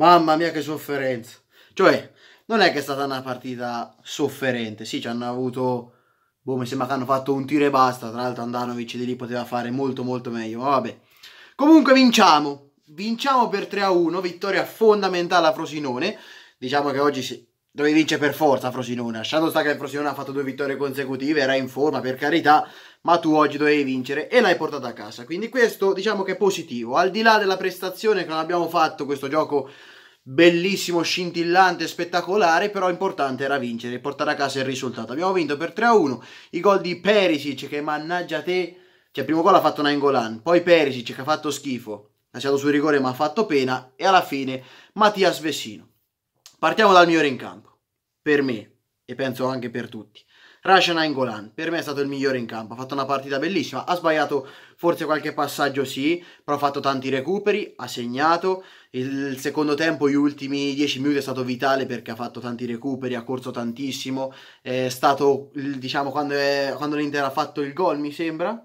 Mamma mia che sofferenza. Cioè, non è che è stata una partita sofferente. Sì, ci hanno avuto... Boh, mi sembra che hanno fatto un tiro e basta. Tra l'altro Andanovic di lì poteva fare molto molto meglio. Ma vabbè. Comunque vinciamo. Vinciamo per 3-1. Vittoria fondamentale a Frosinone. Diciamo che oggi dove vince per forza Frosinone. Lasciando sta che Frosinone ha fatto due vittorie consecutive, era in forma per carità, ma tu oggi dovevi vincere e l'hai portata a casa. Quindi questo diciamo che è positivo. Al di là della prestazione che non abbiamo fatto, questo gioco bellissimo, scintillante, spettacolare, però importante era vincere e portare a casa il risultato. Abbiamo vinto per 3-1, i gol di Perisic che mannaggia te, cioè primo gol ha fatto Nangolan, poi Perisic che ha fatto schifo, lasciato sul rigore ma ha fatto pena e alla fine Mattias Vessino. Partiamo dal migliore in campo, per me e penso anche per tutti. Rashan Angolan, per me è stato il migliore in campo, ha fatto una partita bellissima, ha sbagliato forse qualche passaggio sì, però ha fatto tanti recuperi, ha segnato, il secondo tempo, gli ultimi 10 minuti è stato vitale perché ha fatto tanti recuperi, ha corso tantissimo, è stato, diciamo, quando, è, quando l'Inter ha fatto il gol mi sembra,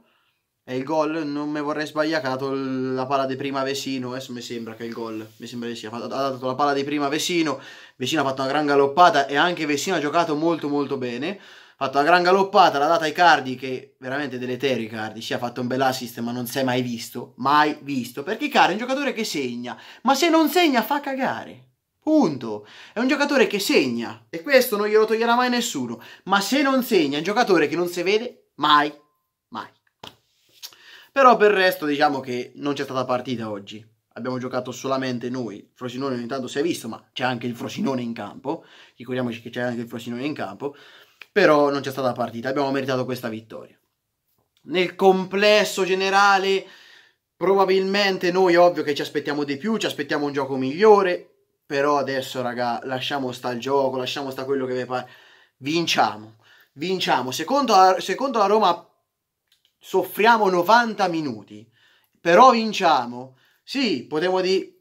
è il gol, non mi vorrei sbagliacato, la palla di prima Vesino, adesso mi sembra che è il gol, mi sembra che sia, ha dato la palla di prima Vesino, Vesino ha fatto una gran galoppata e anche Vesino ha giocato molto molto bene, ha fatto una gran galoppata, l'ha data ai Cardi che veramente deleterio i cardi. si sì, ha fatto un bel assist ma non si è mai visto, mai visto, perché Icardi è un giocatore che segna, ma se non segna fa cagare. Punto. È un giocatore che segna e questo non glielo toglierà mai nessuno. Ma se non segna, è un giocatore che non si vede mai però per il resto diciamo che non c'è stata partita oggi. Abbiamo giocato solamente noi. Frosinone ogni tanto si è visto, ma c'è anche il Frosinone in campo. Ricordiamoci che c'è anche il Frosinone in campo. Però non c'è stata partita. Abbiamo meritato questa vittoria. Nel complesso generale, probabilmente noi ovvio che ci aspettiamo di più, ci aspettiamo un gioco migliore. Però adesso, raga, lasciamo sta il gioco, lasciamo sta quello che vi pare. Vinciamo. Vinciamo. Secondo la, secondo la Roma soffriamo 90 minuti, però vinciamo. Sì, potevo dire,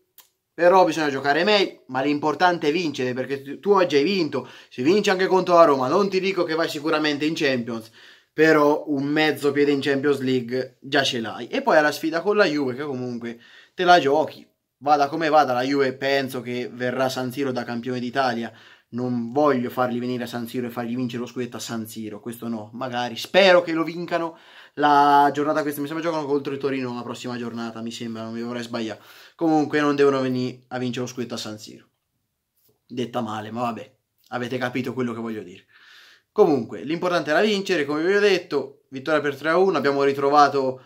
però bisogna giocare meglio, ma l'importante è vincere, perché tu oggi hai vinto, si vince anche contro la Roma, non ti dico che vai sicuramente in Champions, però un mezzo piede in Champions League già ce l'hai. E poi alla sfida con la Juve, che comunque te la giochi. Vada come vada, la Juve penso che verrà San Siro da campione d'Italia, non voglio farli venire a San Siro e fargli vincere lo scudetto a San Siro, questo no, magari, spero che lo vincano la giornata questa, mi sembra giocano contro il Torino la prossima giornata, mi sembra, non mi vorrei sbagliare, comunque non devono venire a vincere lo scudetto a San Siro, detta male, ma vabbè, avete capito quello che voglio dire. Comunque, l'importante era vincere, come vi ho detto, vittoria per 3-1, abbiamo ritrovato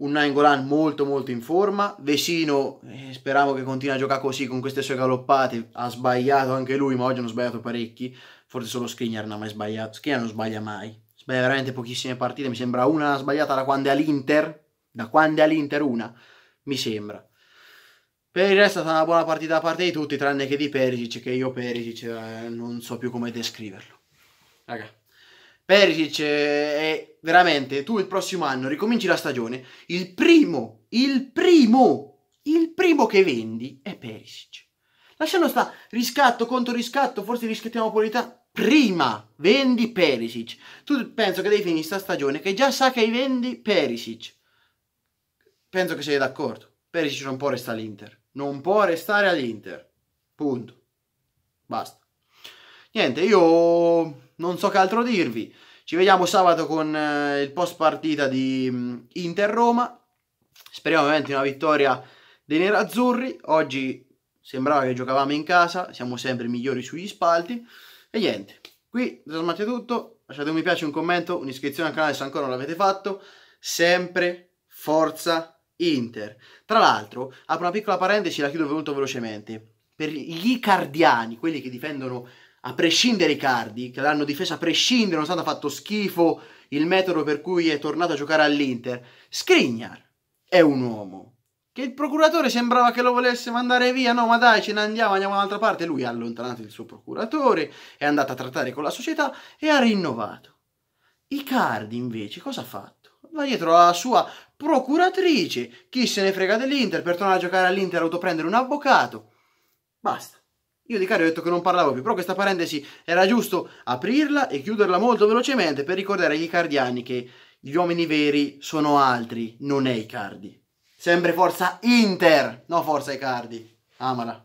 un Nangolan molto molto in forma, Vesino eh, speriamo che continui a giocare così con queste sue galoppate, ha sbagliato anche lui ma oggi hanno sbagliato parecchi, forse solo Skriniar non ha mai sbagliato, Skriniar non sbaglia mai, sbaglia veramente pochissime partite, mi sembra una sbagliata da quando è all'Inter, da quando è all'Inter una, mi sembra. Per il resto è stata una buona partita da parte di tutti, tranne che di Perisic, che io Perisic eh, non so più come descriverlo. Raga. Perisic eh, è veramente, tu il prossimo anno ricominci la stagione, il primo, il primo, il primo che vendi è Perisic. Lasciando sta riscatto contro riscatto, forse riscattiamo qualità prima vendi Perisic. Tu penso che devi finire sta stagione che già sa che vendi Perisic. Penso che sei d'accordo. Perisic non può restare all'Inter. Non può restare all'Inter. Punto. Basta. Niente, io non so che altro dirvi. Ci vediamo sabato con eh, il post partita di mh, mm, Inter-Roma. Speriamo ovviamente una vittoria dei nerazzurri. Oggi sembrava che giocavamo in casa, siamo sempre migliori sugli spalti. E niente, qui da Smatte è tutto. Lasciate un mi piace, un commento, un'iscrizione al canale se ancora non l'avete fatto. Sempre forza Inter. Tra l'altro, apro una piccola parentesi, la chiudo molto velocemente. Per gli cardiani, quelli che difendono a prescindere i Cardi, che l'hanno difesa a prescindere, nonostante ha fatto schifo il metodo per cui è tornato a giocare all'Inter, Skriniar è un uomo che il procuratore sembrava che lo volesse mandare via, no ma dai ce ne andiamo, andiamo da un'altra parte, lui ha allontanato il suo procuratore, è andato a trattare con la società e ha rinnovato. Icardi invece cosa ha fatto? Va dietro alla sua procuratrice, chi se ne frega dell'Inter, per tornare a giocare all'Inter ha dovuto prendere un avvocato. Basta. Io di Cario ho detto che non parlavo più, però questa parentesi era giusto aprirla e chiuderla molto velocemente per ricordare agli cardiani che gli uomini veri sono altri, non è Icardi. Sempre forza Inter, no forza Icardi. Amala.